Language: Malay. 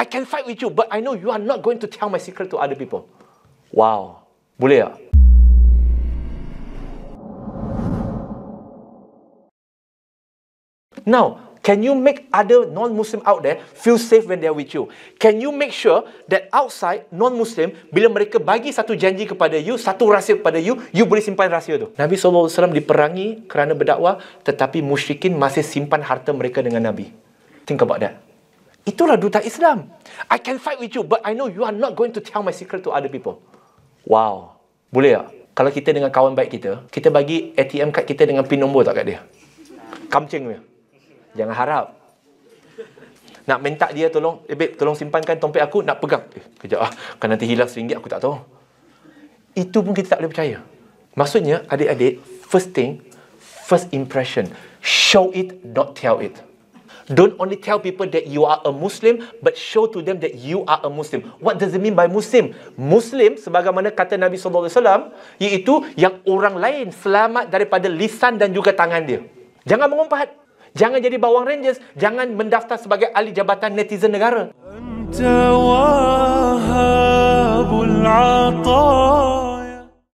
I can fight with you, but I know you are not going to tell my secret to other people. Wow. Boleh tak? Now, can you make other non-Muslim out there feel safe when they are with you? Can you make sure that outside, non-Muslim, bila mereka bagi satu janji kepada you, satu rahsia kepada you, you boleh simpan rahsia tu? Nabi SAW diperangi kerana berdakwah, tetapi musyrikin masih simpan harta mereka dengan Nabi. Think about that. Itulah duta Islam. I can fight with you but I know you are not going to tell my secret to other people. Wow. Boleh tak? Kalau kita dengan kawan baik kita, kita bagi ATM card kita dengan pin nombor tak kat dia? Kamcing dia. Jangan harap. Nak minta dia tolong, eh babe, tolong simpankan tompet aku, nak pegang. Eh, kejap ah. Kan nanti hilang seringgit, aku tak tahu. Itu pun kita tak boleh percaya. Maksudnya, adik-adik, first thing, first impression. Show it, not tell it. Don't only tell people that you are a Muslim, but show to them that you are a Muslim. What does it mean by Muslim? Muslim, sebagaimana kata Nabi Sallallahu Alaihi Wasallam, iaitu yang orang lain selamat daripada lisan dan juga tangan dia. Jangan mengumpat. Jangan jadi bawang rangers. Jangan mendaftar sebagai ahli jabatan netizen negara. Anta wahabul atas.